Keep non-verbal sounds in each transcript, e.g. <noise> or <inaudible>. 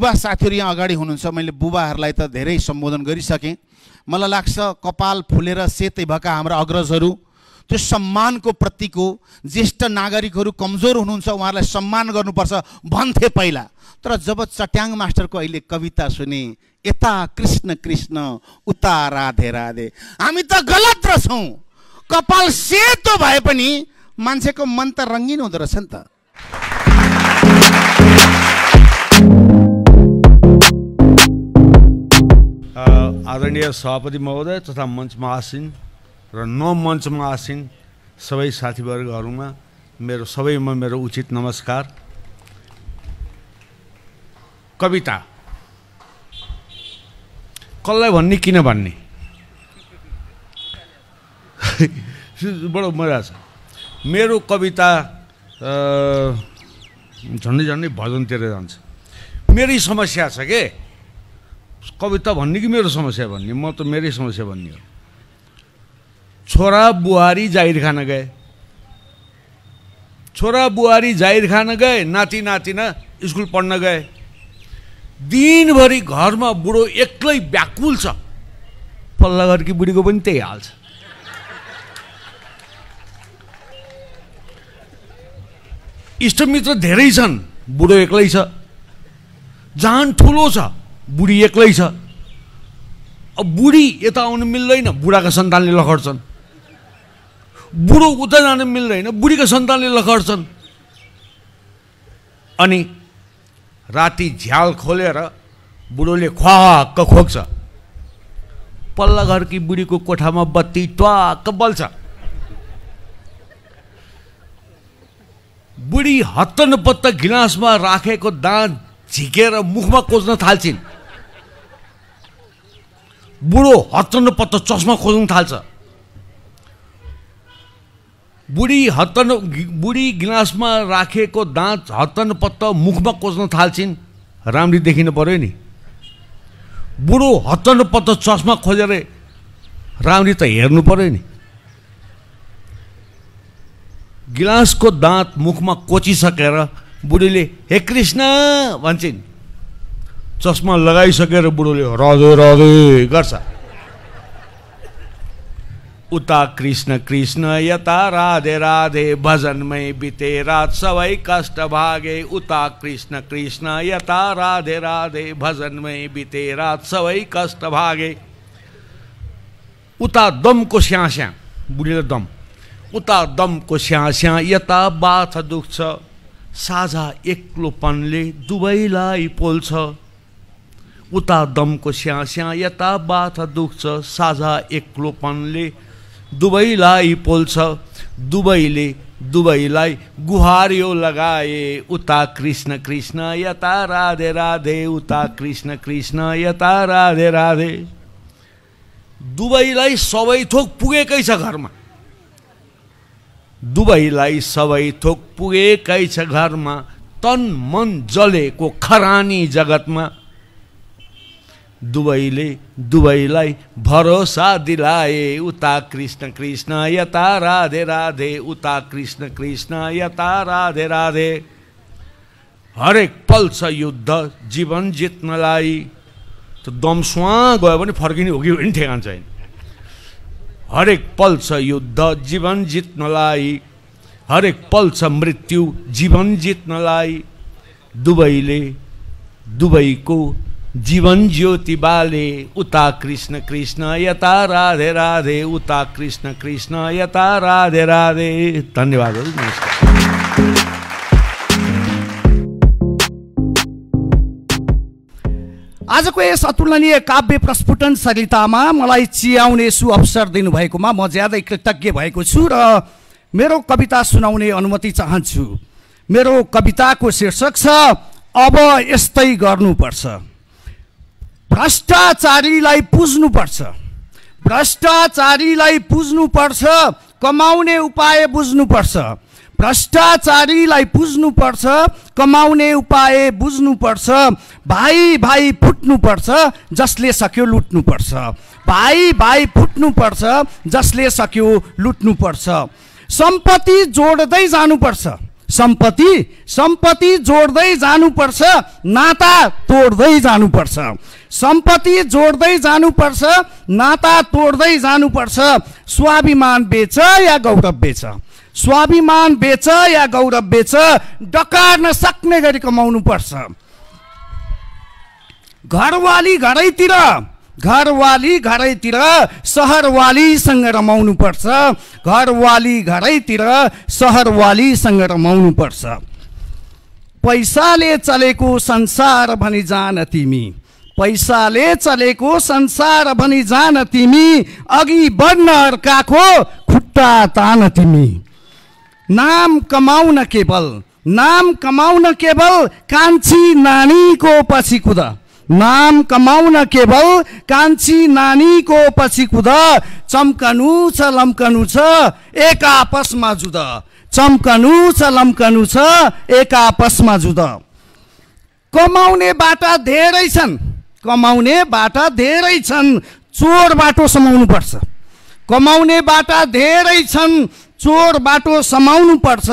युवा साथीहरू यहाँ अगाडि हुनुहुन्छ मैले बुबाहरूलाई त धेरै सम्बोधन गरिसकेँ मलाई लाग्छ कपाल फुलेर सेतै भएका हाम्रा अग्रजहरू त्यो सम्मानको प्रतिको ज्येष्ठ नागरिकहरू कमजोर हुनुहुन्छ उहाँहरूलाई सम्मान गर्नुपर्छ भन्थे पहिला तर जब चट्याङ मास्टरको अहिले कविता सुने यता कृष्ण कृष्ण उता राधे राधे हामी त गलत रहेछौँ कपाल सेतो भए पनि मान्छेको मन त रङ्गिन हुँदो रहेछ नि त आदरणीय सभापति महोदय तथा मञ्चमा आसीन र न मञ्चमा आसीन सबै साथीवर्गहरूमा मेरो सबैमा मेरो उचित नमस्कार कविता कसलाई भन्ने किन भन्ने <laughs> बडो मजा छ मेरो कविता झन्डै झन्डै भजनतिर जान्छ मेरै समस्या छ के कविता भन्ने कि मेरो समस्या भन्ने म त मेरै समस्या भन्ने हो छोरा बुहारी जाहिर खान गए छोरा बुहारी जाहिर खान गए नाति नातिना स्कुल पढ्न गए दिनभरि घरमा बुढो एक्लै व्याकुल छ पल्ला घरकी बुढीको पनि त्यही हाल छ इष्टमित्र धेरै छन् बुढो एक्लै छ जहान ठुलो छ बुढी एक्लै छ अब बुढी यता आउनु मिल्दैन बुढाका सन्तानले लखड्छन् बुढो उता जानु मिल्दैन बुढीका सन्तानले लखड्छन् अनि राति झ्याल खोलेर बुढोले ख्वाक्क खोक्छ पल्ला घरकी बुढीको कोठामा बत्ती ट्वाक्क बल्छ बुढी हत्त नपत्त गिलासमा राखेको दाँत झिकेर मुखमा कोच्न थाल्छिन् बुढो हत्तन पत्त चस्मा खोज्नु थाल्छ बुढी हत्तन बुढी गिलासमा राखेको दाँत हत्तन पत्त मुखमा खोज्न थाल्छिन् राम्री देखिनु पऱ्यो नि बुढो हत्तन पत्त चस्मा खोजेर राम्री त हेर्नु पऱ्यो नि गिलासको दाँत मुखमा कोचिसकेर बुढीले हे कृष्ण भन्छन् चस्मा लगाइसकेर बुढोले रधे रधे गर्छ उता कृष्ण कृष्ण यता राधे राधे भजनमै बिते रात सबै कष्ट भागे उता कृष्ण कृष्ण यता राधे राधे भजनमै बिते रात सबै कष्ट भागे उता दमको स्यास्या बुढीले दम उता दमको स्यास्या यता बाथ दुख्छ साझा एक्लोपनले दुवैलाई पोल्छ उता दमको स्या स्या यता बाथ दुख्छ साझा एक्लोपनले दुवैलाई पोल्छ दुवैले दुवैलाई गुहार्यो लगाए उता कृष्ण कृष्ण यता राधे राधे उता कृष्ण कृष्ण यता राधे राधे दुवैलाई सबै थोक पुगेकै छ घरमा दुवैलाई सबै थोक पुगेकै छ घरमा तन मन जलेको खरानी जगतमा दुवैले दुबईलाई भरोसा दिलाए उता कृष्ण कृष्ण यता राधे राधे उता कृष्ण कृष्ण यता राधे राधे हरेक पल छ युद्ध जीवन जित्नलाई त दमसुवा गयो भने फर्किने हो कि भने ठेगान छैन हरेक पल छ युद्ध जीवन जित्नलाई हरेक पल छ मृत्यु जीवन जित्नलाई दुबईले दुबईको जीवन ज्योति बाले उता कृष्ण कृष्ण यता राधे राधे उता कृष्ण कृष्ण यता राधे राधे धन्यवाद नमस्कार आजको यस अतुलनीय काव्य प्रस्फुटन सरितामा मलाई चियाउने सु अवसर दिनुभएकोमा म ज्यादै कृतज्ञ भएको छु र मेरो कविता सुनाउने अनुमति चाहन्छु मेरो कविताको शीर्षक छ अब यस्तै गर्नुपर्छ भ्रष्टाचारीलाई पुज्नुपर्छ भ्रष्टाचारीलाई पुज्नुपर्छ कमाउने उपाय बुझ्नुपर्छ भ्रष्टाचारीलाई बुझ्नुपर्छ कमाउने उपाय बुझ्नुपर्छ भाइ भाइ फुट्नुपर्छ जसले सक्यो लुट्नुपर्छ भाइ भाइ फुट्नुपर्छ जसले सक्यो लुट्नुपर्छ सम्पत्ति जोड्दै जानुपर्छ सम्पत्ति सम्पत्ति जोड्दै जानुपर्छ नाता तोड्दै जानुपर्छ सम्पत्ति जोड्दै जानुपर्छ नाता तोड्दै जानुपर्छ स्वाभिमान बेच या गौरव बेच स्वाभिमान बेच या गौरव बेच डकार्न सक्ने गरी कमाउनु पर्छ घरवाली घरैतिर घरवाली घरैतिर सहरवालीसँग रमाउनु पर्छ घरवाली घरैतिर सहरवालीसँग रमाउनु पर्छ पैसाले चलेको संसार भनी जान तिमी पैसाले चलेको संसार भनी जान तिमी अघि बढ्न अर्काको खुट्टा तान तिमी नाम कमाउन केवल नाम कमाउन केवल कान्छी नानीको पछि कुदा नाम कमाउन केवल कान्छी नानीको पछि कुद चम्कनु छ लम्कनु छ एक आपसमा जुद चम्कनु छ लम्कनु छ एक आपसमा जुद कमाउने बाटा धेरै छन् कमाउने बाटा धेरै छन् चोर बाटो समाउनु पर्छ कमाउने बाटा धेरै छन् चोर बाटो समाउनु पर्छ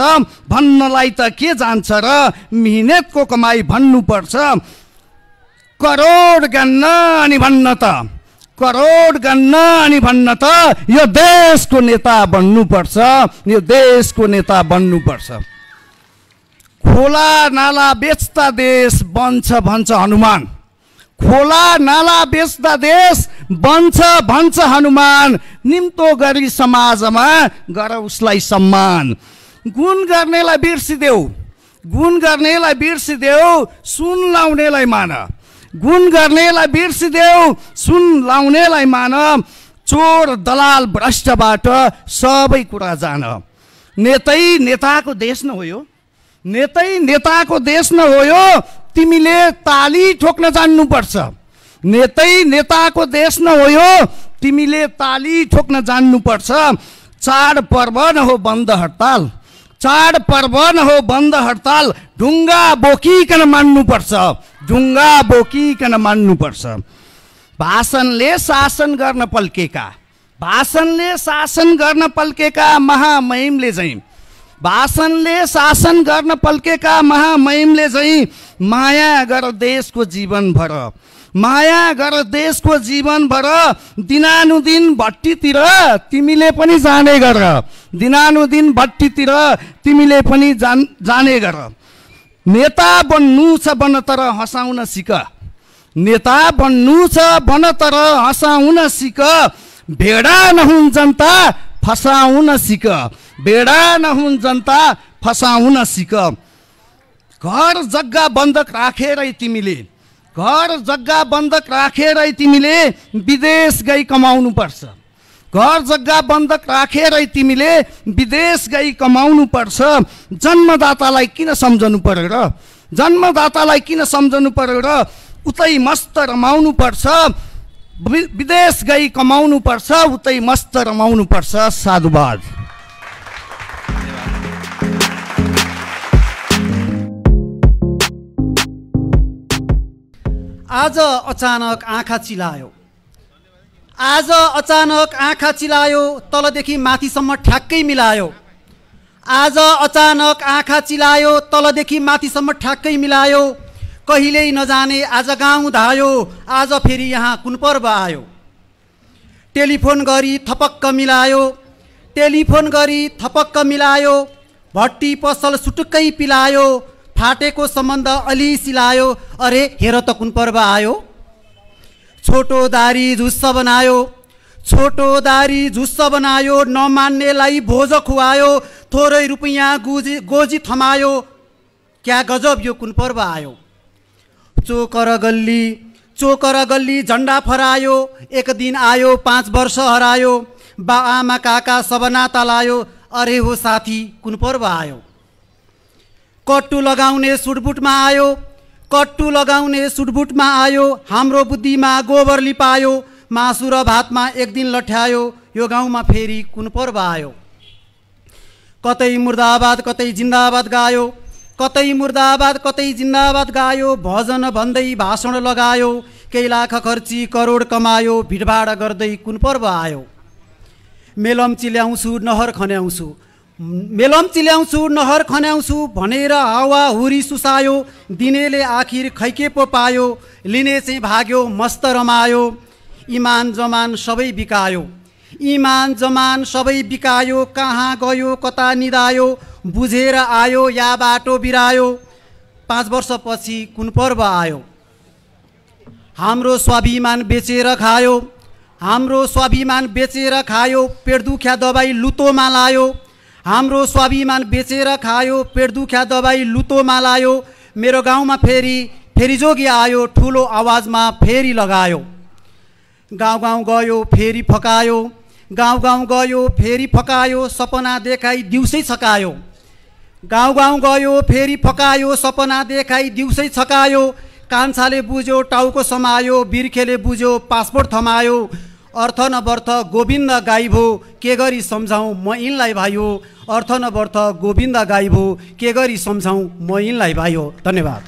भन्नलाई त के जान्छ र मिहिनेतको कमाई भन्नुपर्छ करोड गन्न अनि भन्न त करोड गन्न अनि भन्न त यो देशको नेता बन्नुपर्छ यो देशको नेता बन्नुपर्छ खोला नाला बेच्दा देश बन्छ भन्छ हनुमान खोला नाला बेच्दा देश बन्छ भन्छ हनुमान निम्तो गरी समाजमा गर उसलाई सम्मान गुण गर्नेलाई बिर्सिदेऊ गुण गर्नेलाई बिर्सिदेऊ सुन लाउनेलाई मान गुण गर्नेलाई बिर्सिदेऊ सुन लाउनेलाई मान चोर दलाल भ्रष्टबाट सबै कुरा जान नेतै नेताको देश न हो यो नेतै नेताको देश न हो यो तिमीले ताली ठोक्न जान्नुपर्छ नेतै नेताको देश न हो यो तिमीले ताली ठोक्न जान्नुपर्छ चाडपर्व न हो बन्द हडताल चाडपर्व न हो बन्द हडताल ढुङ्गा बोकिकन मान्नुपर्छ ढुङ्गा बोकिकन मान्नुपर्छ भाषणले शासन गर्न पल्केका भाषणले शासन गर्न पल्केका महामहिमले चाहिँ भाषणले शासन गर्न पल्केका महामहिमले चाहिँ माया गर देशको जीवन भर माया गर देशको जीवन भर दिनानुदिन भट्टीतिर तिमीले पनि जाने गर दिनानुदिन भट्टीतिर तिमीले पनि जान जाने गर नेता बन्नु छ बन तर हँसाउन सिक नेता बन्नु छ बन तर हँसाउन सिक भेडा नहुन् जनता फसाउन सिक भेडा नहुन् जनता फसाउन सिक घर जग्गा बन्दक राखेरै तिमीले घर जग्गा बन्दक राखेरै तिमीले विदेश गई पर्छ घर जग्गा बन्धक राखेरै तिमीले विदेश गई कमाउनु पर्छ जन्मदातालाई किन सम्झनु पर्यो र जन्मदातालाई किन सम्झनु पर्यो र उतै मस्त रमाउनु पर्छ विदेश गई कमाउनु पर्छ उतै मस्त रमाउनु पर्छ साधुवाद आज अचानक आँखा चिलायो आज अचानक आँखा चिलायो तलदेखि माथिसम्म ठ्याक्कै मिलायो आज अचानक आँखा चिलायो तलदेखि माथिसम्म ठ्याक्कै मिलायो कहिल्यै नजाने आज गाउँ धायो आज फेरि यहाँ कुन पर्व आयो टेलिफोन गरी थपक्क मिलायो टेलिफोन गरी थपक्क मिलायो भट्टी पसल सुटुक्कै पिलायो फाटेको सम्बन्ध अलि सिलायो अरे हेर त कुन पर्व आयो छोटो दारी झुस्स बनायो छोटो दारी झुस्स बनायो नमान्नेलाई भोज खुवायो थोरै रुपियाँ गुजी गोजी थमायो क्या गजब यो कुन पर्व आयो चोकर गल्ली चोकर गल्ली झन्डा फरायो एक दिन आयो पाँच वर्ष हरायो बा आमा काका सबना तलायो अरे हो साथी कुन पर्व आयो कट्टु लगाउने सुटबुटमा आयो कट्टु लगाउने सुटबुटमा आयो हाम्रो बुद्धिमा गोबर लिपायो मासु र भातमा एक दिन लठ्यायो यो गाउँमा फेरि कुन पर्व आयो कतै मुर्दाबाद कतै जिन्दाबाद गायो कतै मुर्दाबाद कतै जिन्दाबाद गायो भजन भन्दै भाषण लगायो केही लाख खर्ची करोड कमायो भिडभाड गर्दै कुन पर्व आयो मेलम चिल्याउँछु नहर खन्याउँछु मेलम चिल्याउँछु नहर खन्याउँछु भनेर हावा हुरी सुसायो दिनेले आखिर खैके पो पायो लिने चाहिँ भाग्यो मस्त रमायो इमान जमान सबै बिकायो इमान जमान सबै बिकायो कहाँ गयो कता निदायो बुझेर आयो या बाटो बिरायो पाँच वर्षपछि कुन पर्व आयो हाम्रो स्वाभिमान बेचेर खायो हाम्रो स्वाभिमान बेचेर खायो पेट दुख्या दबाई लुतोमा लायो हाम्रो स्वाभिमान बेचेर खायो पेट दुख्या दबाई लुतोमा लायो मेरो गाउँमा फेरि फेरि जोगी आयो ठुलो आवाजमा फेरि लगायो गाउँ गाउँ गयो फेरि फकायो गाउँ गाउँ गयो फेरि फकायो सपना देखाइ दिउँसै छकायो गाउँ गाउँ गयो फेरि फकायो सपना देखाइ दिउँसै छकायो कान्छाले बुझ्यो टाउको समायो बिर्खेले बुझ्यो पासपोर्ट थमायो अर्थ नवर्थ गोविन्द गाई भो के गरी सम्झाउँ म यिनलाई हो अर्थ नवर्थ गोविन्द गाई भो के गरी सम्झाउँ म यिनलाई हो धन्यवाद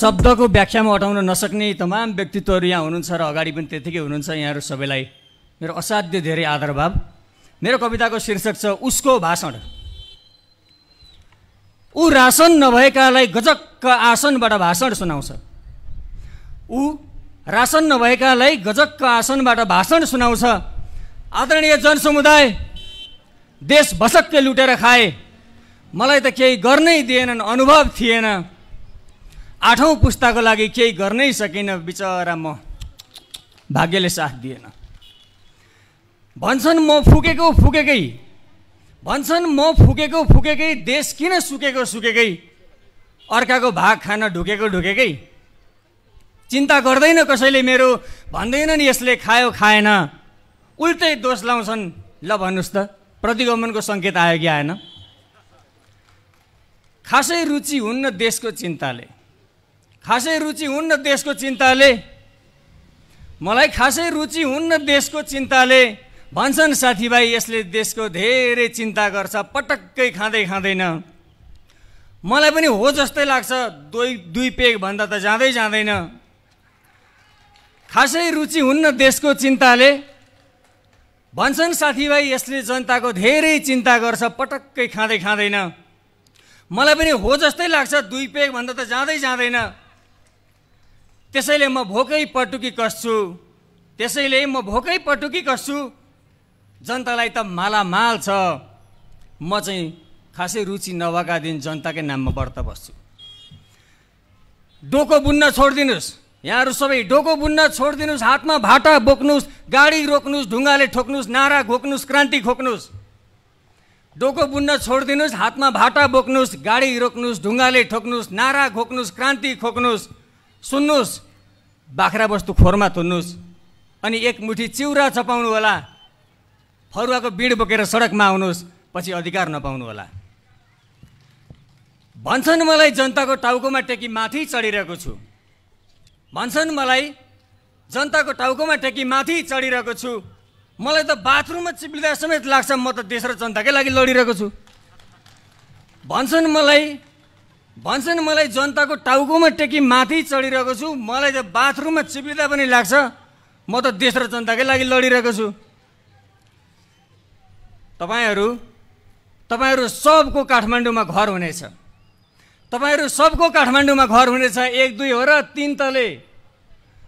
शब्दको व्याख्यामा हटाउन नसक्ने तमाम व्यक्तित्वहरू यहाँ हुनुहुन्छ र अगाडि पनि त्यतिकै हुनुहुन्छ यहाँहरू सबैलाई मेरो असाध्य धेरै आदरभाव मेरो कविताको शीर्षक छ उसको भाषण ऊ रासन नभएकालाई गजक्क आसनबाट भाषण सुनाउँछ ऊ रासन नभएकालाई गजकको आसनबाट भाषण सुनाउँछ आदरणीय जनसमुदाय देश भसक्कै लुटेर खाए मलाई त केही गर्नै दिएनन् अनुभव थिएन आठौँ पुस्ताको लागि केही गर्नै सकिनँ बिचरा म भाग्यले साथ दिएन भन्छन् म फुकेको फुकेकै भन्छन् म फुकेको फुकेकै देश किन सुकेको सुकेकै अर्काको भाग खान ढुकेको ढुकेकै चिन्ता गर्दैन कसैले मेरो भन्दैन नि यसले खायो खाएन उल्टै दोष लाउँछन् ल भन्नुहोस् त प्रतिगमनको सङ्केत आयो कि आएन खासै रुचि हुन्न देशको चिन्ताले खासै रुचि हुन्न देशको चिन्ताले मलाई खासै रुचि हुन्न देशको चिन्ताले भन्छन् साथीभाइ यसले देशको धेरै चिन्ता गर्छ पटक्कै खाँदै खाँदैन मलाई पनि हो जस्तै लाग्छ दुई दुई पेग भन्दा त जाँदै जाँदैन खासै रुचि हुन्न देशको चिन्ताले भन्छन् साथीभाइ यसले जनताको धेरै चिन्ता गर्छ पटक्कै खाँदै खाँदैन मलाई पनि हो जस्तै लाग्छ दुई पेग भन्दा त जाँदै जाँदैन त्यसैले म भोकै पटुकी कस्छु त्यसैले म भोकै पटुकी कस्छु जनतालाई त मालामाल छ म चाहिँ खासै रुचि नभएका दिन जनताकै नाममा व्रत बस्छु डोको बुन्न छोडिदिनुहोस् यहाँहरू सबै डोको बुन्न छोडिदिनुहोस् हातमा भाटा बोक्नुहोस् गाडी रोक्नुहोस् ढुङ्गाले ठोक्नुहोस् नारा घोक्नुहोस् क्रान्ति खोक्नुहोस् डोको बुन्न छोडिदिनुहोस् हातमा भाटा बोक्नुहोस् गाडी रोक्नुहोस् ढुङ्गाले ठोक्नुहोस् नारा घोक्नुहोस् क्रान्ति खोक्नुहोस् सुन्नुहोस् बाख्रा वस्तु खोरमा तुन्नुहोस् अनि एक मुठी चिउरा चपाउनु होला फरुवाको बिड बोकेर सडकमा आउनुहोस् पछि अधिकार नपाउनु होला भन्छन् मलाई जनताको टाउकोमा टेकी माथि चढिरहेको छु भन्छन् मलाई जनताको टाउकोमा टेकी माथि चढिरहेको छु मलाई त बाथरुममा चिप्लिँदा समेत लाग्छ म त देश र जनताकै लागि लडिरहेको छु भन्छन् मलाई भन्छन् मलाई जनताको टाउकोमा टेकी माथि चढिरहेको छु मलाई त बाथरुममा चिप्लिँदा पनि लाग्छ म त देश र जनताकै लागि लडिरहेको छु तपाईँहरू तपाईँहरू सबको काठमाडौँमा घर हुनेछ तपाईँहरू सबको काठमाडौँमा घर हुनेछ एक दुई हो र तिन तले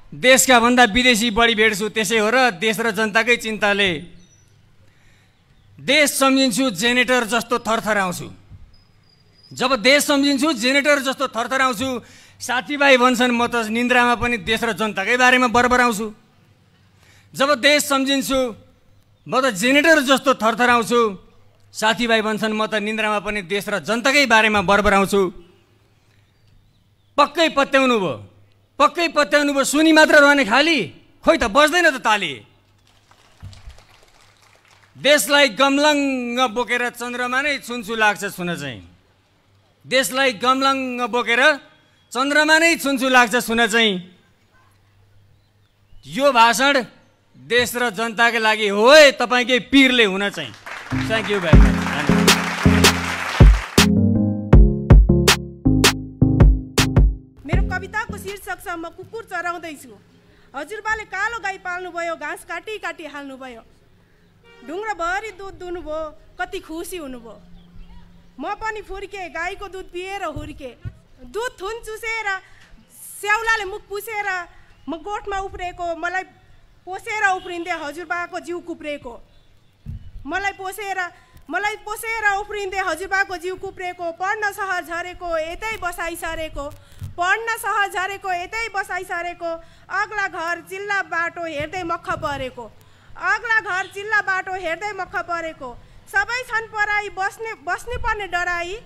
देशका भन्दा विदेशी बढी भेट्छु त्यसै हो र देश र जनताकै चिन्ताले देश सम्झिन्छु जेनेरेटर जस्तो थरथर आउँछु जब देश सम्झिन्छु जेनेरेटर जस्तो थरथराउँछु साथीभाइ भन्छन् म त निन्द्रामा पनि देश र जनताकै बारेमा बरबर आउँछु जब देश सम्झिन्छु म त जेनेरेटर जस्तो थरथर आउँछु साथीभाइ भन्छन् म त निन्द्रामा पनि देश र जनताकै बारेमा बरबर आउँछु पक्कै पत्याउनु भयो पक्कै पत्याउनु भयो सुनि मात्र रहने खाली खोइ त बस्दैन त ताली देशलाई गमलङ्ग बोकेर चन्द्रमा नै छुन्छु लाग्छ सुन चाहिँ देशलाई गमलङ्ग बोकेर चन्द्रमा नै छुन्छु लाग्छ सुन चाहिँ यो भाषण देश र जनताको लागि हो तपाईँकै पिरले हुन चाहिँ थ्याङ्क यू भेरी मच कविताको शीर्षकसम्म कुकुर चराउँदैछु हजुरबाले कालो गाई पाल्नुभयो घाँस काटी काटी हाल्नुभयो ढुङ्ग्रोभरि दुध दुनुभयो कति खुसी हुनुभयो म पनि फुर्केँ गाईको दुध पिएर हुर्केँ दुध थुन चुसेर स्याउलाले मुख पुसेर म गोठमा उफ्रिएको मलाई पोसेर उफ्रिँदै हजुरबाको जिउ कुप्रेको मलाई पोसेर मलाई पोसेर उफ्रिँदै हजुरबाको जिउ कुप्रेको पढ्न सहर झरेको यतै बसाइ सरेको पढ्न सहर झरेको यतै बसाइ सरेको अग्ला घर चिल्ला बाटो हेर्दै मख परेको अग्ला घर चिल्ला बाटो हेर्दै मख परेको सबै छन् पराई बस्ने बस्नु पर्ने डराई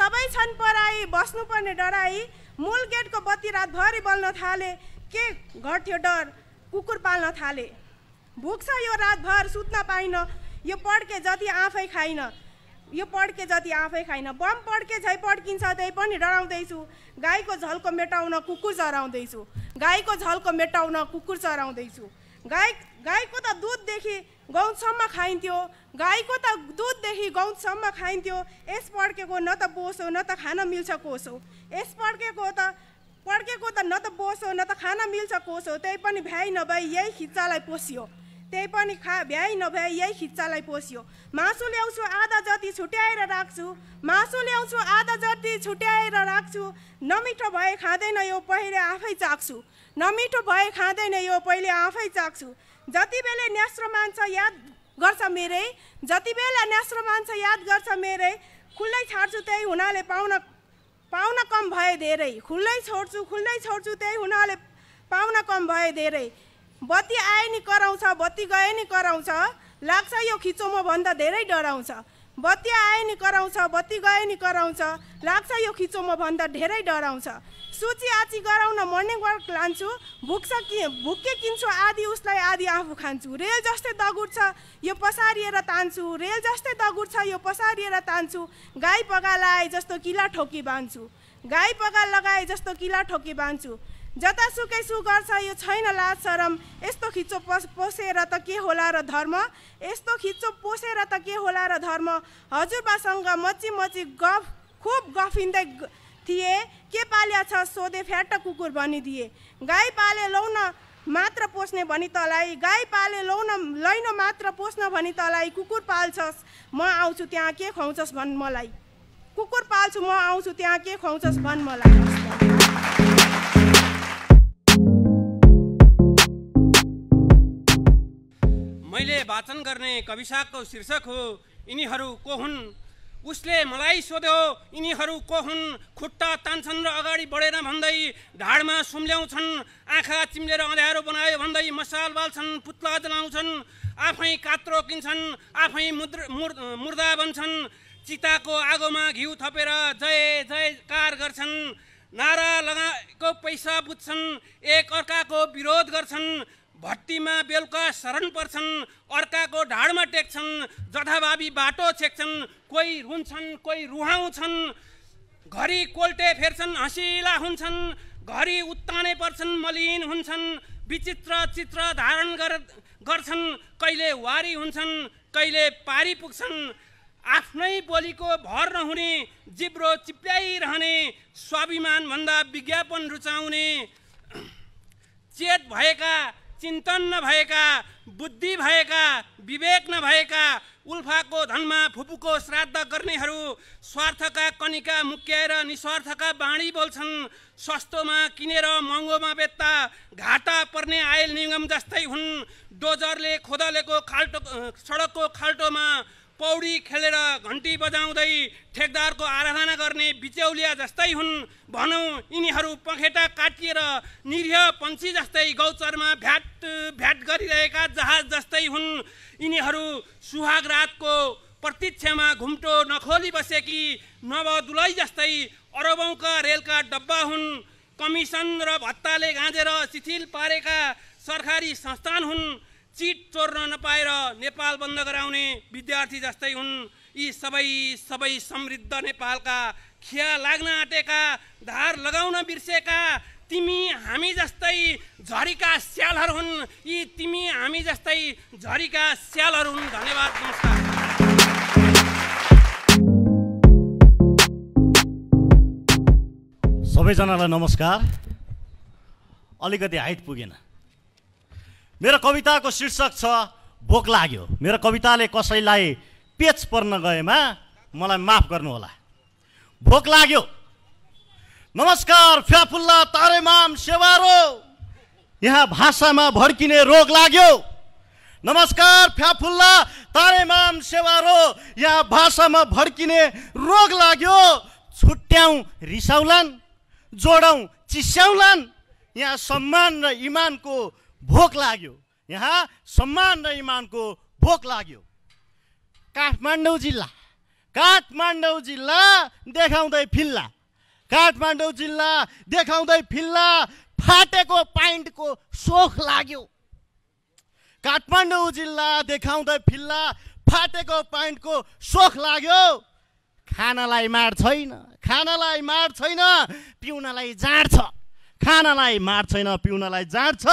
सबै छन् पराई बस्नुपर्ने डराई मूल गेटको बत्ती रातभरि बल्न थाले के घट्यो डर कुकुर पाल्न थाले भुक्छ यो रातभर सुत्न पाइनँ यो पड्के जति आफै खाइन यो पड्के जति आफै खाइन बम पड्के झै पड्किन्छ त्यही पनि डराउँदैछु गाईको झल्को मेटाउन कुकुर चराउँदैछु गाईको झल्को मेटाउन कुकुर चराउँदैछु गाई गाईको त दुधदेखि गौतसम्म खाइन्थ्यो गाईको त दुधदेखि गौतसम्म खाइन्थ्यो यस पड्केको न त बोसो न त खान मिल्छ कोसो यस पड्केको त पड्केको त न त बोसो न त खान मिल्छ कोसो त्यही पनि भ्याइ नभई यही खिच्चालाई पोसियो त्यही पनि खा भ्याइ नभ्याइ यही खिच्चालाई पोस्यो मासु ल्याउँछु आधा जति छुट्याएर राख्छु मासु ल्याउँछु आधा जति छुट्याएर राख्छु नमिठो भए खाँदैन यो पहिले आफै चाख्छु नमिठो भए खाँदैन यो पहिले आफै चाख्छु जति बेला न्यास्रो मान्छ याद गर्छ मेरै जति बेला न्यास्रो मान्छ याद गर्छ मेरै खुल्लै छाड्छु त्यही हुनाले पाउन पाउन कम भए धेरै खुल्लै छोड्छु खुल्लै छोड्छु त्यही हुनाले पाउन कम भए धेरै बत्ती आए नि कराउँछ बत्ती गए नि कराउँछ लाग्छ यो खिचोमा भन्दा धेरै डराउँछ बत्ती आए नि कराउँछ बत्ती गए नि कराउँछ लाग्छ यो खिचोमा भन्दा धेरै डराउँछ सुची आची गराउन मर्निङ वर्क लान्छु भुक्छ कि भुक्के किन्छु आधी उसलाई आधी आफू खान्छु रेल जस्तै दगुर्छ यो पसारिएर तान्छु रेल जस्तै दगुर्छ यो पसारिएर तान्छु गाई पगा लगाए जस्तो किला ठोकी बाँध्छु गाई पगा लगाए जस्तो किला ठोकी बाँध्छु जतासुकै सु गर्छ यो छैन लाज सरम यस्तो खिचो पस पोसेर त के होला र धर्म यस्तो खिचो पोसेर त के होला र धर्म हजुरबासँग मची मची गफ खुब गफिँदै थिए के पाल्या छ सोधे फ्याट कुकुर भनिदिए गाई पाले लौन मात्र पोस्ने भनी तलाई गाई पाले लौन लैन मात्र पोस्न भनी तलाई कुकुर पाल्छस् म आउँछु त्यहाँ के खुवाउँछस् भन् मलाई कुकुर पाल्छु म आउँछु त्यहाँ के खुवाउँछस् भन् मलाई मैले वाचन गर्ने कविसाको शीर्षक हो यिनीहरू को हुन् उसले मलाई सोध्यो यिनीहरू को हुन् खुट्टा तान्छन् र अगाडि बढेर भन्दै ढाडमा सुम्ल्याउँछन् आँखा चिम्लेर अँध्यारो बनायो भन्दै मसाल बाल्छन् पुत्ला जलाउँछन् आफै कात्रो किन्छन् आफै मुद्र मुर् मुर्दा बन्छन् चिताको आगोमा घिउ थपेर जय जय कार गर्छन् नारा लगाएको पैसा बुझ्छन् एक अर्काको विरोध गर्छन् भट्टीमा बेलुका शरण पर्छन् अर्काको ढाडमा टेक्छन् जथाभावी बाटो छेक्छन् कोही रुन्छन् कोही रुहाउँछन् घरि कोल्टे फेर्छन् हँसिला हुन्छन् घरि उत्ताने पर्छन् मलिन हुन्छन् विचित्र चित्र धारण गर गर्छन् कहिले वारी हुन्छन् कहिले पारी पुग्छन् आफ्नै बोलीको भर नहुने जिब्रो चिप्ल्याइरहने स्वाभिमानभन्दा विज्ञापन रुचाउने चेत भएका चिन्तन नभएका बुद्धि भएका विवेक नभएका उल्फाको धनमा फुपूको श्राद्ध गर्नेहरू स्वार्थका कनिका मुक्याएर निस्वार्थका बाणी बोल्छन् सस्तोमा किनेर महँगोमा बेच्दा घाटा पर्ने आयल निगम जस्तै हुन् डोजरले खोदलेको खाल्टो सडकको खाल्टोमा पौडी खेलेर घन्टी बजाउँदै ठेकदारको आराधना गर्ने बिचौलिया जस्तै हुन् भनौँ यिनीहरू पखेटा काटिएर निरीह पन्छी जस्तै गौचरमा भ्याट भ्याट गरिरहेका जहाज जस्तै हुन् यिनीहरू सुहाग रातको प्रतीक्षामा घुम्टो नखोली बसेकी नवदुलै जस्तै अरबौँका रेलका डब्बा हुन् कमिसन र भत्ताले गाँजेर शिथिल पारेका सरकारी संस्थान हुन् चिट चोर्न नपाएर नेपाल बन्द गराउने विद्यार्थी जस्तै हुन् यी सबै सबै समृद्ध नेपालका खिया लाग्न आँटेका धार लगाउन बिर्सेका तिमी हामी जस्तै झरीका स्यालहरू हुन् यी तिमी हामी जस्तै झरीका स्यालहरू हुन् धन्यवाद नमस्कार सबैजनालाई नमस्कार अलिकति हाइट पुगेन मेरो कविताको शीर्षक छ भोक लाग्यो मेरो कविताले कसैलाई पेच पर्न गएमा मलाई माफ गर्नुहोला भोक लाग्यो नमस्कार फ्याफुल्ला तारेमाम सेवारो यहाँ भाषामा भड्किने रोग लाग्यो नमस्कार फ्याफुल्ला तारेमाम सेवारो यहाँ भाषामा भड्किने रोग लाग्यो छुट्याउँ रिसाउलान् जोडौँ चिस्याउलान् यहाँ सम्मान र इमानको भोक लाग्यो यहाँ सम्मान र इमानको भोक लाग्यो काठमाडौँ जिल्ला काठमाडौँ जिल्ला देखाउँदै फिल्ला काठमाडौँ जिल्ला देखाउँदै फिल्ला फाटेको पाइन्टको सोख लाग्यो काठमाडौँ जिल्ला देखाउँदै फिल्ला फाटेको पाइन्टको सोख लाग्यो खानालाई मार छैन खानालाई मार छैन पिउनलाई जाँड छ खानालाई छैन पिउनलाई जाँड्छ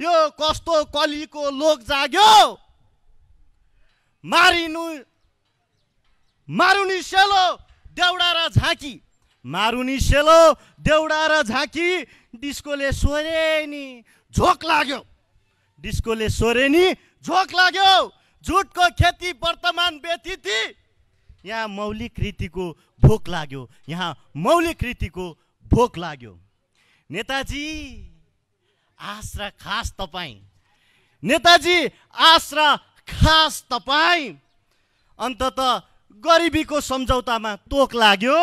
यो कस्तो कलिको लोक जाग्यो मारिनु मारुनी सेलो देउडा र झाँकी मारुनी सेलो देउडा र झाँकी डिस्कोले सोरे नि झोक लाग्यो डिस्कोले सोरे नि झोक लाग्यो झुटको खेती वर्तमान व्यतिथि यहाँ मौलिक रीतिको भोक लाग्यो यहाँ मौलिक रीतिको भोक लाग्यो नेताजी आश्रा खास तपाईँ नेताजी आश्रा खास तपाईँ अन्तत गरिबीको सम्झौतामा तोक लाग्यो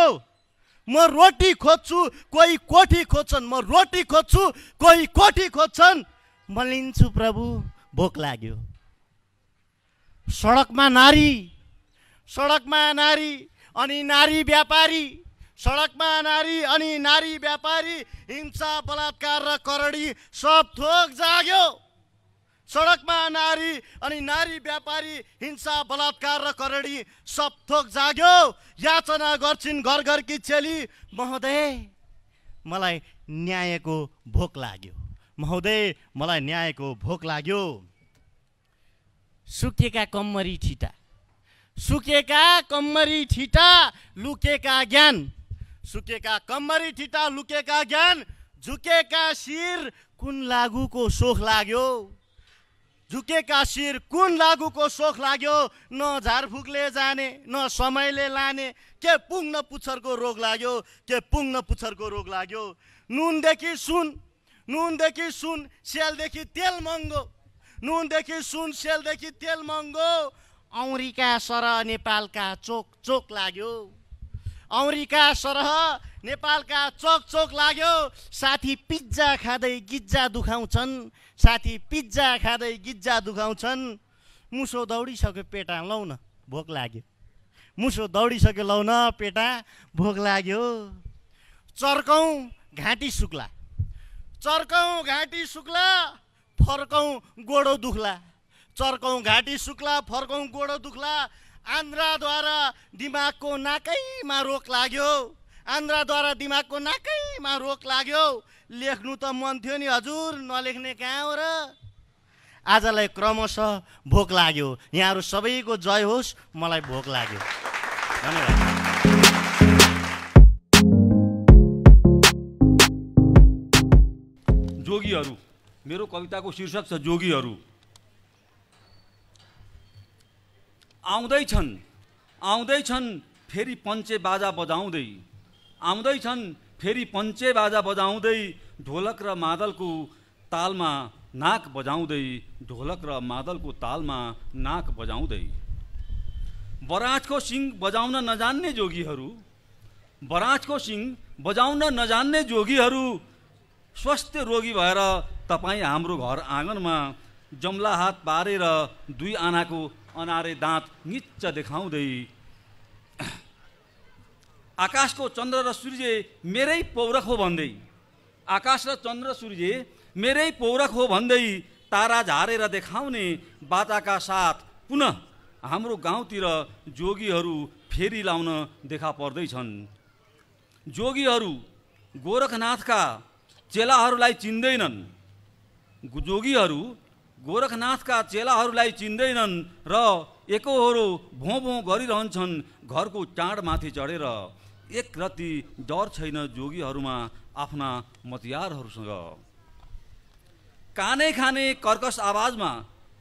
म रोटी खोज्छु कोही कोठी खोज्छन् म रोटी खोज्छु कोही कोठी खोज्छन् म प्रभु भोक लाग्यो सडकमा नारी सडकमा नारी अनि नारी व्यापारी सडकमा नारी अनि नारी व्यापारी हिंसा बलात्कार र करडी सब थोक जाग्यो सडकमा नारी अनि नारी व्यापारी हिंसा बलात्कार र करडी सब थोक जाग्यो याचना गर्छिन् घर घरकी चेली महोदय मलाई न्यायको भोक लाग्यो महोदय मलाई न्यायको भोक लाग्यो सुकेका कम्मरी ठिटा सुकेका कम्मरी ठिटा लुकेका ज्ञान सुकेका कम्मरी ठिटा लुकेका ज्ञान झुकेका शिर कुन लागुको सोख लाग्यो झुकेका शिर कुन लागुको सोख लाग्यो न झारफुकले जाने न समयले लाने के पुग्न पुच्छरको रोग लाग्यो के पुग्न पुच्छरको रोग लाग्यो नुनदेखि सुन नुनदेखि सुन सेलदेखि तेल महँगो नुनदेखि सुन सेलदेखि तेल महँगो औरीका सर नेपालका चोक चोक लाग्यो अमेरिका सरह नेपालका चोक चोक लाग्यो साथी पिज्जा खाँदै गिज्जा दुखाउँछन् साथी पिज्जा खाँदै गिज्जा दुखाउँछन् मुसो दौडिसक्यो पेटा लौ न भोक लाग्यो मुसो दौडिसक्यो लौ न पेटा भोक लाग्यो चर्कौँ घाँटी सुक्ला चर्कौँ घाँटी सुक्ला फर्कौँ गोडो दुख्ला चर्कौँ घाँटी सुक्ला फर्कौँ गोडो दुख्ला आन्द्राद्वारा दिमागको नाकैमा रोक लाग्यो आन्द्राद्वारा दिमागको नाकैमा रोक लाग्यो लेख्नु त मन थियो नि हजुर नलेख्ने कहाँ हो र आजलाई क्रमशः भोक लाग्यो यहाँहरू सबैको जय होस् मलाई भोक लाग्यो धन्यवाद जोगीहरू मेरो कविताको शीर्षक छ जोगीहरू आउँदैछन् आउँदैछन् फेरि पञ्चे बाजा बजाउँदै आउँदैछन् फेरि पञ्चे बाजा बजाउँदै ढोलक र मादलको तालमा नाक बजाउँदै ढोलक र मादलको तालमा नाक बजाउँदै बराजको सिंह बजाउन नजान्ने जोगीहरू बराजको सिंह बजाउन नजान्ने जोगीहरू स्वस्थ रोगी भएर तपाईँ हाम्रो घर आँगनमा जम्ला हात पारेर दुई आनाको अनारे दाँत निच्च देखाउँदै आकाशको चन्द्र र सूर्य मेरै पौरख हो भन्दै आकाश र चन्द्र सूर्य मेरै पौरख हो भन्दै तारा झारेर देखाउने बाचाका साथ पुनः हाम्रो गाउँतिर जोगीहरू फेरि लाउन देखा पर्दैछन् जोगीहरू गोरखनाथका चेलाहरूलाई चिन्दैनन् जोगीहरू गोरखनाथका चेलाहरूलाई चिन्दैनन् र एकहोरो भोँ भोँ गरिरहन्छन् घरको टाँडमाथि चढेर एक रति डर छैन जोगीहरूमा आफ्ना मतियारहरूसँग काने खाने कर्कस आवाजमा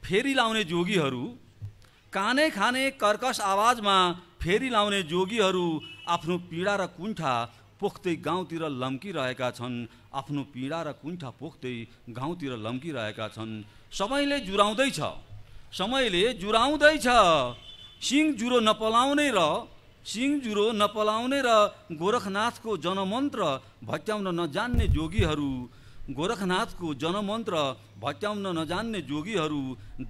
फेरि लाउने जोगीहरू काने खाने कर्कस आवाजमा फेरि लाउने जोगीहरू आफ्नो पीडा र कुण्ठा पोख्दै गाउँतिर लम्किरहेका छन् आफ्नो पीडा र कुण्ठा पोख्दै गाउँतिर लम्किरहेका छन् समयले जुराउँदैछ समयले जुराउँदैछ सिङ जुरो नपलाउने र सिङ जुरो नपलाउने र गोरखनाथको जनमन्त्र भत्याउन नजान्ने जोगीहरू गोरखनाथको जनमन्त्र भत्याउन नजान्ने जोगीहरू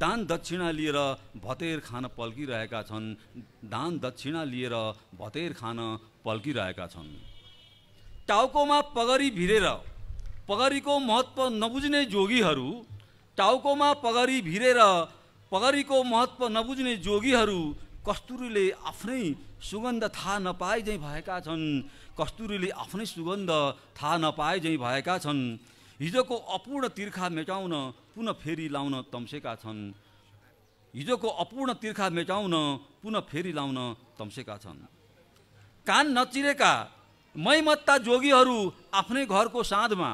दान दक्षिणा लिएर भतेर खान पल्किरहेका छन् दान दक्षिणा लिएर भतेर खान पल्किरहेका छन् टाउकोमा पगरी भिरेर पगरीको महत्त्व नबुझ्ने जोगीहरू टाउकोमा पगरी भिरेर पगरीको महत्त्व नबुझ्ने जोगीहरू कस्तुरीले आफ्नै सुगन्ध थाहा नपाए झैँ भएका छन् कस्तुरीले आफ्नै सुगन्ध थाहा नपाए झैँ भएका छन् हिजोको अपूर्ण तिर्खा मेटाउन पुनः फेरि लाउन तम्सेका छन् हिजोको अपूर्ण तिर्खा मेटाउन पुनः फेरि लाउन तम्सेका छन् कान नचिरेका मैमत्ता जोगीहरू आफ्नै घरको साँधमा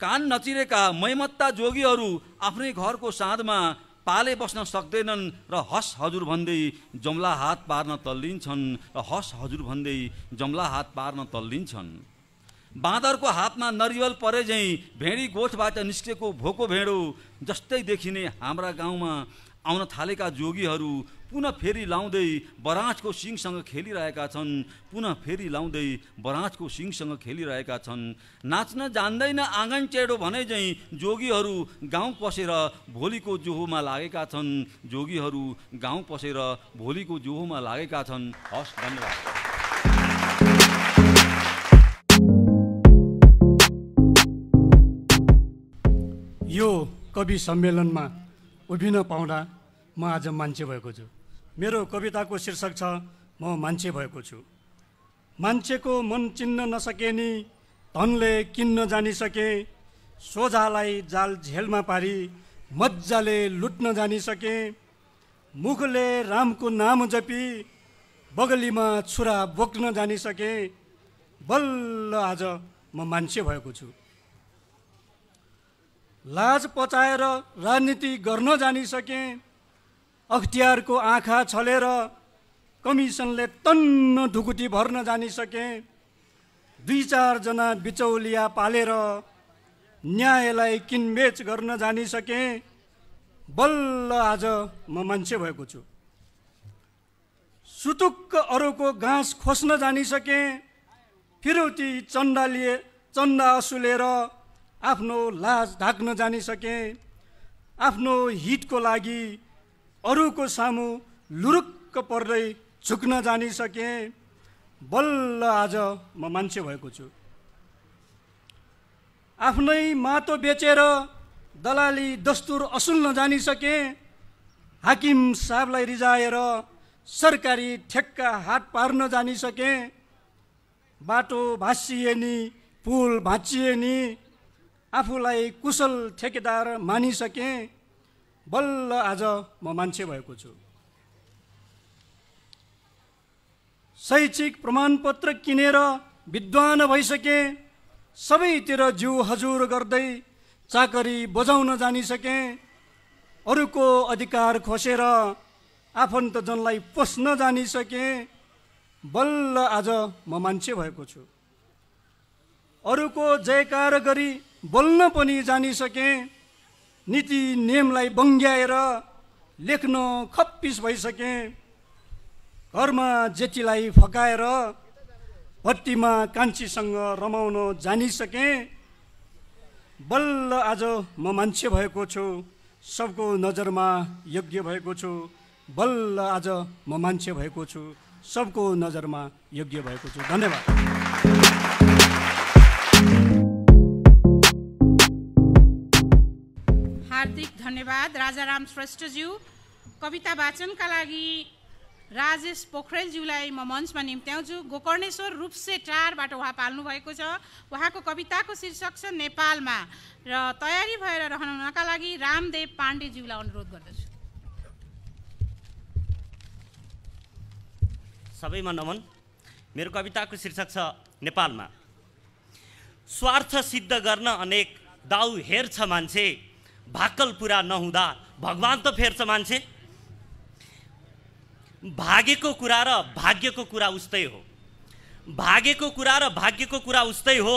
कान नचिरेका मैमत्ता जोगीहरू आफ्नै घरको साँधमा पाले बस्न सक्दैनन् र हस हजुर भन्दै जम्ला हात पार्न तल्लिन्छन् र हस हजुर भन्दै जम्ला हात पार्न तल्लिन्छन् बाँदरको हातमा नरिवल परे झैँ भेडी गोठबाट निस्केको भोको भेडो जस्तै देखिने हाम्रा गाउँमा आउन थालेका जोगीहरू पुनः फेरि लाउँदै बराँचको सिंहसँग खेलिरहेका छन् पुनः फेरि लाउँदै बराँचको सिंहसँग खेलिरहेका छन् नाच्न जान्दैन आँगन चेडो भने झैँ जोगीहरू गाउँ पसेर भोलिको जोहोमा लागेका छन् जोगीहरू गाउँ पसेर भोलिको जोहोमा लागेका छन् हस् धन्यवाद यो कवि सम्मेलनमा उभिन पाउँदा म आज मान्छे भएको छु मेरो कविताको शीर्षक छ म मान्छे भएको छु मान्छेको मन चिन्न नसके नि धनले किन्न जानिसके सोझालाई जाल झेलमा पारी मजाले लुट्न जानिसके मुखले रामको नाम जपी बगलीमा छुरा बोक्न जानिसके बल्ल आज म मान्छे भएको छु लाज पचाएर राजनीति गर्न जानिसकेँ अख्तियारको आँखा छलेर कमिसनले तन्न ढुकुटी भर्न जानिसके दुई चारजना बिचौलिया पालेर न्यायलाई किनबेच गर्न जानिसके बल्ल आज म मान्छे भएको छु सुतुक्क अरूको घाँस खोस्न जानिसके फिरौती चन्दा लिए चन्दा असुलेर आफ्नो लाज ढाक्न जानिसके आफ्नो हितको लागि अरूको सामु लुरुक्क पर्दै झुक्न जानिसकेँ बल्ल आज म मान्छे भएको छु आफ्नै माटो बेचेर दलाली दस्तुर असुल्न जानिसकेँ हाकिम साहबलाई रिजाएर सरकारी ठेक्का हात पार्न जानिसकेँ बाटो भाँसिए नि पुल भाँचिए नि आफूलाई कुशल ठेकेदार मानिसकेँ बल्ल आज म मान्छे भएको छु शैक्षिक प्रमाणपत्र किनेर विद्वान भइसके सबैतिर जिउ हजुर गर्दै चाकरी बजाउन जानिसके अरूको अधिकार खोसेर आफन्तजनलाई पस्न जानिसके बल्ल आज म मान्छे भएको छु अरूको जयकार गरी बोल्न पनि जानिसकेँ नीति नियमलाई बङ्ग्याएर लेख्न खप्पिस भइसकेँ घरमा जेठीलाई फकाएर भट्टीमा कान्छीसँग रमाउन जानिसकेँ बल्ल आज म मान्छे भएको छु सबको नजरमा योग्य भएको छु बल्ल आज म मान्छे भएको छु सबको नजरमा योग्य भएको छु धन्यवाद हार्दिक धन्यवाद राजाराम श्रेष्ठज्यू कविता वाचनका लागि राजेश पोखरेलज्यूलाई म मञ्चमा निम्त्याउँछु गोकर्णेश्वर रूपसे टारबाट उहाँ पाल्नुभएको छ उहाँको कविताको शीर्षक छ नेपालमा र तयारी भएर रहनका लागि रामदेव पाण्डेज्यूलाई अनुरोध गर्दछु सबैमा नमन मेरो कविताको शीर्षक छ नेपालमा स्वार्थ सिद्ध गर्न अनेक दाउ हेर्छ मान्छे भाकल पुरा नहुँदा भगवान् त फेर्छ मान्छे भागेको कुरा र भाग्यको कुरा उस्तै हो भागेको कुरा र भाग्यको कुरा उस्तै हो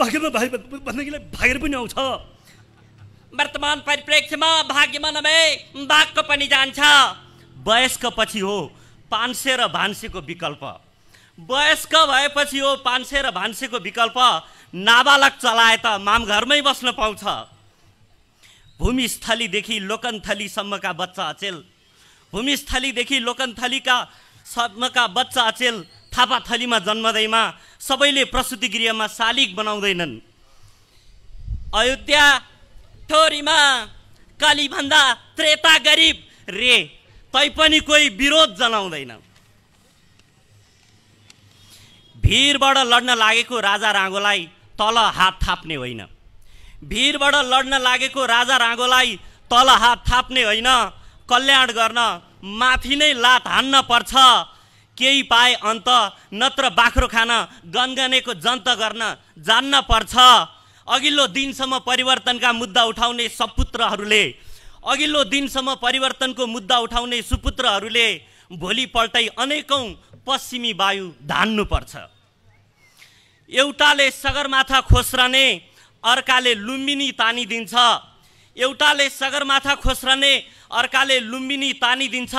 भाग्यमा भाइ भागेर पनि आउँछ वर्तमान परिप्रेक्षमा भाग्यमा नभए भागको पनि जान्छ वयस्क पछि हो पान्से र भान्सेको विकल्प वयस्क भएपछि हो पान्से र भान्सेको विकल्प नाबालक चलाए त माम घरमै बस्न पाउँछ भूमिस्थलीदेखि लोकनथलीसम्मका बच्चा अचेल भूमिस्थलीदेखि लोकनथलीका सम्मका बच्चा अचेल थापाथलीमा जन्मदैमा सबैले प्रसुति गृहमा शालिग बनाउँदैनन् अयोध्या ठोरीमा कालीभन्दा त्रेता गरिब रे तै पनि कोही विरोध जनाउँदैन भिरबाट लड्न लागेको राजा राँगोलाई तल हात थाप्ने होइन भिरबाट लड्न लागेको राजा राँगोलाई तल हात थाप्ने होइन कल्याण गर्न माथि नै लात हान्न पर्छ केही पाए अन्त नत्र बाख्रो खान गनगनेको जन्त गर्न जान्न पर्छ अघिल्लो दिनसम्म परिवर्तनका मुद्दा उठाउने सपुत्रहरूले अघिल्लो दिनसम्म परिवर्तनको मुद्दा उठाउने सुपुत्रहरूले भोलिपल्टै अनेकौँ पश्चिमी वायु धान्नुपर्छ एउटाले सगरमाथा खोस्राने अर्काले लुम्बिनी तानी दिन्छ एउटाले सगरमाथा खोस्रने अर्काले लुम्बिनी तानी दिन्छ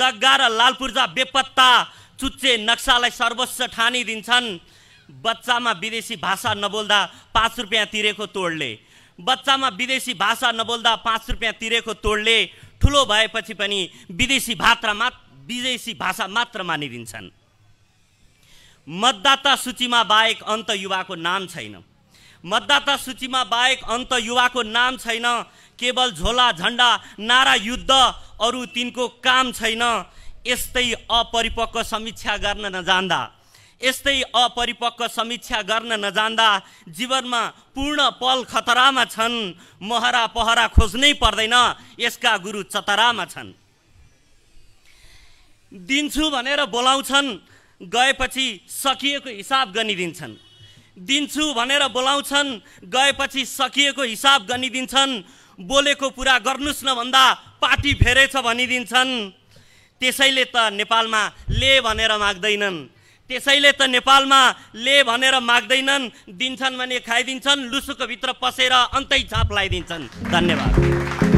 जग्गा र लालपुर्जा बेपत्ता चुच्चे नक्सालाई सर्वोच्च दिन्छन् बच्चामा विदेशी भाषा नबोल्दा पाँच रुपियाँ तिरेको तोडले बच्चामा विदेशी भाषा नबोल्दा पाँच रुपियाँ तिरेको तोडले ठुलो भएपछि पनि विदेशी भात्रा मा विदेशी भाषा मात्र मानिदिन्छन् मतदाता सूचीमा बाहेक अन्त युवाको नाम छैन मतदाता सूचीमा बाहेक अन्त युवाको नाम छैन केवल झोला झन्डा नारा युद्ध अरू तिनको काम छैन यस्तै अपरिपक्व समीक्षा गर्न नजान्दा यस्तै अपरिपक्व समीक्षा गर्न नजान्दा जीवनमा पूर्ण पल खतरामा छन् महरा पहरा खोज्नै पर्दैन यसका गुरु चतरामा छन् दिन्छु भनेर बोलाउँछन् गएपछि सकिएको हिसाब गनिदिन्छन् दिन्छु भनेर बोलाउँछन् गएपछि सकिएको हिसाब गनिदिन्छन् बोलेको पुरा गर्नुहोस् न भन्दा पार्टी फेरेछ भनिदिन्छन् त्यसैले त नेपालमा ले भनेर माग्दैनन् त्यसैले त नेपालमा ले भनेर माग्दैनन् दिन्छन् भने खाइदिन्छन् लुसुको भित्र पसेर अन्तै छाप लगाइदिन्छन् धन्यवाद